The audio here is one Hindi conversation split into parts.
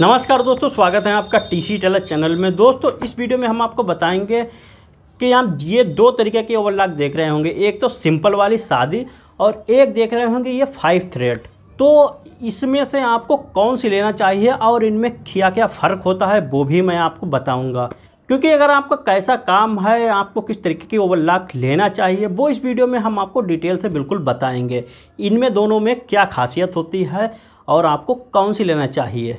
नमस्कार दोस्तों स्वागत है आपका टी सी टेलर चैनल में दोस्तों इस वीडियो में हम आपको बताएंगे कि आप ये दो तरीके के ओवरलॉक देख रहे होंगे एक तो सिंपल वाली शादी और एक देख रहे होंगे ये फाइव थ्रेड तो इसमें से आपको कौन सी लेना चाहिए और इनमें क्या क्या फ़र्क होता है वो भी मैं आपको बताऊँगा क्योंकि अगर आपका कैसा काम है आपको किस तरीके की ओवरलॉक लेना चाहिए वो इस वीडियो में हम आपको डिटेल से बिल्कुल बताएंगे इनमें दोनों में क्या खासियत होती है और आपको कौन सी लेना चाहिए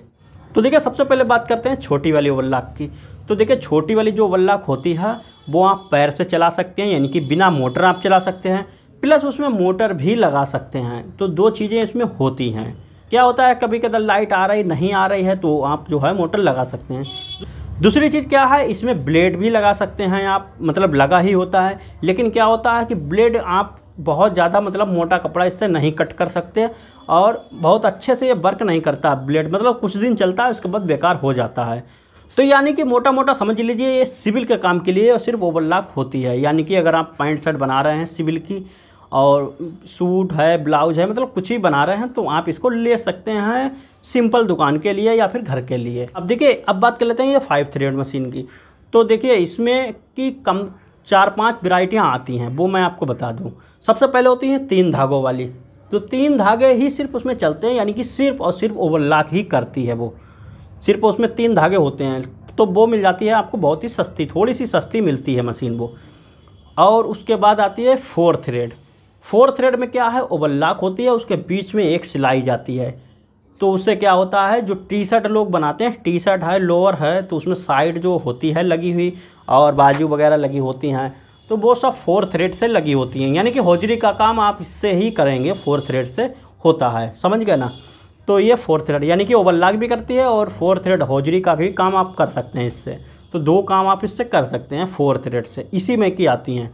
तो देखिए सबसे पहले बात करते हैं छोटी वाली ओवर लाख की तो देखिए छोटी वाली जो ओवर लाख होती है वो आप पैर से चला सकते हैं यानी कि बिना मोटर आप चला सकते हैं प्लस उसमें मोटर भी लगा सकते हैं तो दो चीज़ें इसमें होती हैं क्या होता है कभी कदर लाइट आ रही नहीं आ रही है तो आप जो है मोटर लगा सकते हैं दूसरी चीज़ क्या है इसमें ब्लेड भी लगा सकते हैं आप मतलब लगा ही होता है लेकिन क्या होता है कि ब्लेड आप बहुत ज़्यादा मतलब मोटा कपड़ा इससे नहीं कट कर सकते और बहुत अच्छे से ये वर्क नहीं करता ब्लेड मतलब कुछ दिन चलता है उसके बाद बेकार हो जाता है तो यानी कि मोटा मोटा समझ लीजिए ये सिविल के काम के लिए सिर्फ ओवरलॉक होती है यानी कि अगर आप पैंट शर्ट बना रहे हैं सिविल की और सूट है ब्लाउज है मतलब कुछ भी बना रहे हैं तो आप इसको ले सकते हैं सिंपल दुकान के लिए या फिर घर के लिए अब देखिए अब बात कर लेते हैं ये फाइव थ्रेड मशीन की तो देखिए इसमें कि कम चार पांच वेराइटियाँ आती हैं वो मैं आपको बता दूँ सबसे पहले होती हैं तीन धागों वाली तो तीन धागे ही सिर्फ उसमें चलते हैं यानी कि सिर्फ और सिर्फ ओवरलॉक ही करती है वो सिर्फ उसमें तीन धागे होते हैं तो वो मिल जाती है आपको बहुत ही सस्ती थोड़ी सी सस्ती मिलती है मशीन वो और उसके बाद आती है फोर थ्रेड फोर थ्रेड में क्या है ओवरलॉक होती है उसके बीच में एक सिलाई जाती है तो उससे क्या होता है जो टी शर्ट लोग बनाते हैं टी शर्ट है लोअर है तो उसमें साइड जो होती है लगी हुई और बाजू वगैरह लगी होती हैं तो वो सब फोर थ्रेड से लगी होती हैं यानी कि होजरी का काम आप इससे ही करेंगे फोर थ्रेड से होता है समझ गए ना तो ये फोर थ्रेड यानी कि ओवरलॉक भी करती है और फोर थ्रेड होजरी का भी काम आप कर सकते हैं इससे तो दो काम आप इससे कर सकते हैं फोर थ्रेड से इसी में की आती हैं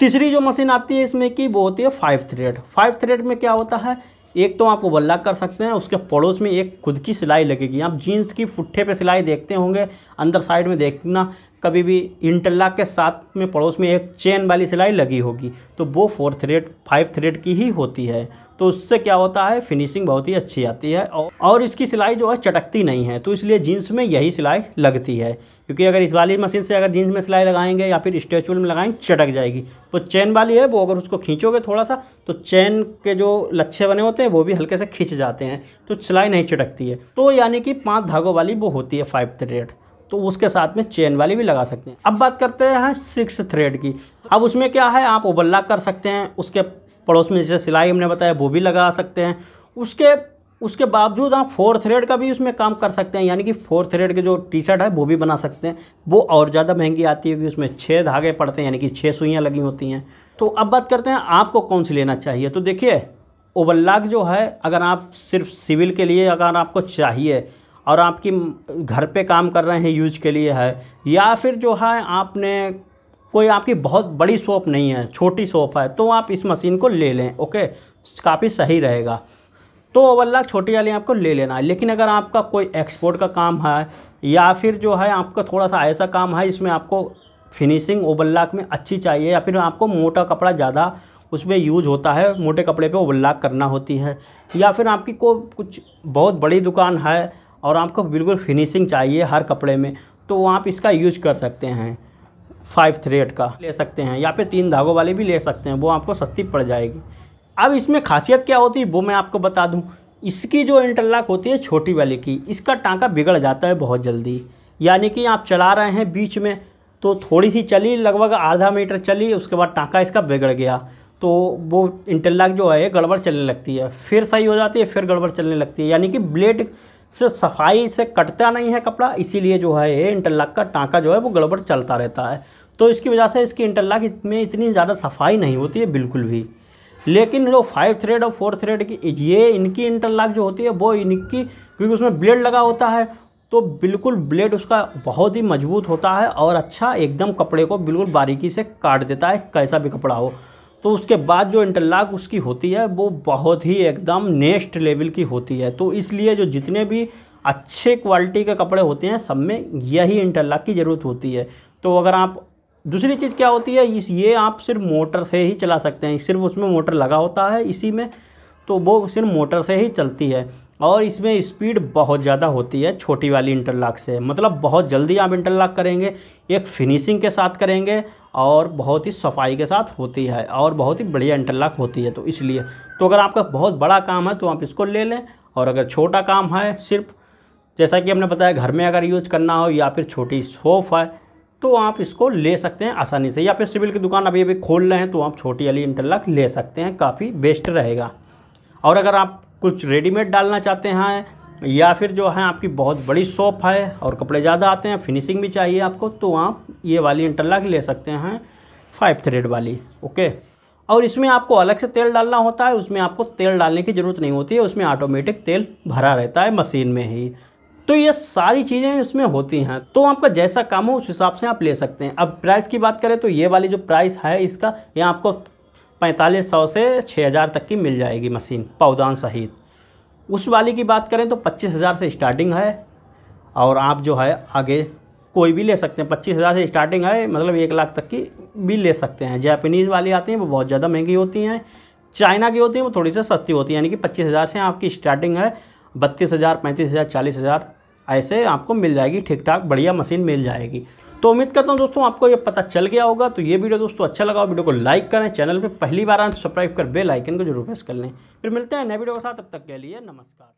तीसरी जो मशीन आती है इसमें की वो होती है फाइव थ्रेड फाइव थ्रेड में क्या होता है एक तो आप उबल्ला कर सकते हैं उसके पड़ोस में एक खुद की सिलाई लगेगी आप जीन्स की फुट्ठे पे सिलाई देखते होंगे अंदर साइड में देखना कभी भी इंटरलॉक के साथ में पड़ोस में एक चेन वाली सिलाई लगी होगी तो वो फोर थ्रेड फाइव थ्रेड की ही होती है तो उससे क्या होता है फिनिशिंग बहुत ही अच्छी आती है और इसकी सिलाई जो है चटकती नहीं है तो इसलिए जीन्स में यही सिलाई लगती है क्योंकि अगर इस वाली मशीन से अगर जीन्स में सिलाई लगाएंगे या फिर स्ट्रेचुअल में लगाएंगे चटक जाएगी तो चेन वाली है वो अगर उसको खींचोगे थोड़ा सा तो चेन के जो लच्छे बने होते हैं वो भी हल्के से खींच जाते हैं तो सिलाई नहीं चटकती है तो यानी कि पाँच धागों वाली वो होती है फाइव थ्रेड तो उसके साथ में चेन वाली भी लगा सकते हैं अब बात करते हैं सिक्स थ्रेड की अब उसमें क्या है आप उबल्ला कर सकते हैं उसके पड़ोस में जैसे सिलाई हमने बताया वो भी लगा सकते हैं उसके उसके बावजूद आप फोर थ्रेड का भी उसमें काम कर सकते हैं यानी कि फोर थ्रेड के जो टी शर्ट है वो भी बना सकते हैं वो और ज़्यादा महंगी आती है कि उसमें छः धागे पड़ते हैं यानी कि छः सुइयाँ लगी होती हैं तो अब बात करते हैं आपको कौन सी लेना चाहिए तो देखिए ओवरलाक जो है अगर आप सिर्फ सिविल के लिए अगर आपको चाहिए और आपकी घर पे काम कर रहे हैं यूज के लिए है या फिर जो है आपने कोई आपकी बहुत बड़ी सोप नहीं है छोटी सोप है तो आप इस मशीन को ले लें ओके काफ़ी सही रहेगा तो ओवरलॉक छोटी वाली आपको ले लेना है लेकिन अगर आपका कोई एक्सपोर्ट का काम है या फिर जो है आपका थोड़ा सा ऐसा काम है इसमें आपको फिनिशिंग ओवरलाक में अच्छी चाहिए या फिर आपको मोटा कपड़ा ज़्यादा उसमें यूज होता है मोटे कपड़े पे ओवरलाक करना होती है या फिर आपकी को कुछ बहुत बड़ी दुकान है और आपको बिल्कुल फिनिशिंग चाहिए हर कपड़े में तो आप इसका यूज कर सकते हैं फाइव थ्रेड का ले सकते हैं या फिर तीन धागों वाले भी ले सकते हैं वो आपको सस्ती पड़ जाएगी अब इसमें खासियत क्या होती है वो मैं आपको बता दूँ इसकी जो इंटरलॉक होती है छोटी वाली की इसका टाँका बिगड़ जाता है बहुत जल्दी यानी कि आप चला रहे हैं बीच में तो थोड़ी सी चली लगभग आधा मीटर चली उसके बाद टाँका इसका बिगड़ गया तो वो इंटरलॉक जो है गड़बड़ चलने लगती है फिर सही हो जाती है फिर गड़बड़ चलने लगती है यानी कि ब्लेड से सफाई से कटता नहीं है कपड़ा इसीलिए जो है ये इंटरलॉक का टाँका जो है वो गड़बड़ चलता रहता है तो इसकी वजह से इसकी इंटरलॉक में इतनी ज़्यादा सफाई नहीं होती है बिल्कुल भी लेकिन जो फाइव थ्रेड और फोर थ्रेड की ये इनकी इंटरलॉक जो होती है वो इनकी क्योंकि उसमें ब्लेड लगा होता है तो बिल्कुल ब्लेड उसका बहुत ही मजबूत होता है और अच्छा एकदम कपड़े को बिल्कुल बारीकी से काट देता है कैसा भी कपड़ा हो तो उसके बाद जो इंटरलाक उसकी होती है वो बहुत ही एकदम नेक्स्ट लेवल की होती है तो इसलिए जो जितने भी अच्छे क्वालिटी के कपड़े होते हैं सब में यही इंटरलॉक की ज़रूरत होती है तो अगर आप दूसरी चीज़ क्या होती है इस ये आप सिर्फ मोटर से ही चला सकते हैं सिर्फ उसमें मोटर लगा होता है इसी में तो वो सिर्फ मोटर से ही चलती है और इसमें स्पीड बहुत ज़्यादा होती है छोटी वाली इंटरलॉक से मतलब बहुत जल्दी आप इंटरलॉक करेंगे एक फिनिशिंग के साथ करेंगे और बहुत ही सफाई के साथ होती है और बहुत ही बढ़िया इंटरलॉक होती है तो इसलिए तो अगर आपका बहुत बड़ा काम है तो आप इसको ले लें और अगर छोटा काम है सिर्फ जैसा कि हमने बताया घर में अगर यूज करना हो या फिर छोटी सोफ है तो आप इसको ले सकते हैं आसानी से या फिर सिविल की दुकान अभी अभी खोल रहे हैं तो आप छोटी वाली इंटरलॉक ले सकते हैं काफ़ी बेस्ट रहेगा और अगर आप कुछ रेडीमेड डालना चाहते हैं या फिर जो है आपकी बहुत बड़ी शॉप है और कपड़े ज़्यादा आते हैं फिनिशिंग भी चाहिए आपको तो आप ये वाली इंटरलाक ले सकते हैं फाइव थ्रेड वाली ओके और इसमें आपको अलग से तेल डालना होता है उसमें आपको तेल डालने की ज़रूरत नहीं होती है उसमें ऑटोमेटिक तेल भरा रहता है मशीन में ही तो ये सारी चीज़ें इसमें होती हैं तो आपका जैसा काम हो उस हिसाब से आप ले सकते हैं अब प्राइस की बात करें तो ये वाली जो प्राइस है इसका यहाँ आपको पैंतालीस सौ से छः हज़ार तक की मिल जाएगी मशीन पौदान सहित उस वाली की बात करें तो पच्चीस हज़ार से स्टार्टिंग है और आप जो है आगे कोई भी ले सकते हैं पच्चीस हज़ार से स्टार्टिंग है मतलब एक लाख तक की भी ले सकते हैं जैपनीज़ वाली आती हैं वो बहुत ज़्यादा महंगी होती हैं चाइना की होती हैं वो थोड़ी सी सस्ती होती हैं यानी कि पच्चीस हज़ार से आपकी स्टार्टिंग है बत्तीस हज़ार पैंतीस हज़ार चालीस हज़ार ऐसे आपको मिल जाएगी ठीक ठाक बढ़िया मशीन मिल जाएगी तो उम्मीद करता हूँ दोस्तों आपको ये पता चल गया होगा तो ये वीडियो दोस्तों अच्छा लगा वीडियो को लाइक करें चैनल पर पहली बार आए तो सब्सक्राइब कर बेलाइकन को जरूर प्रेस कर लें फिर मिलते हैं नए वीडियो के साथ अब तक के लिए नमस्कार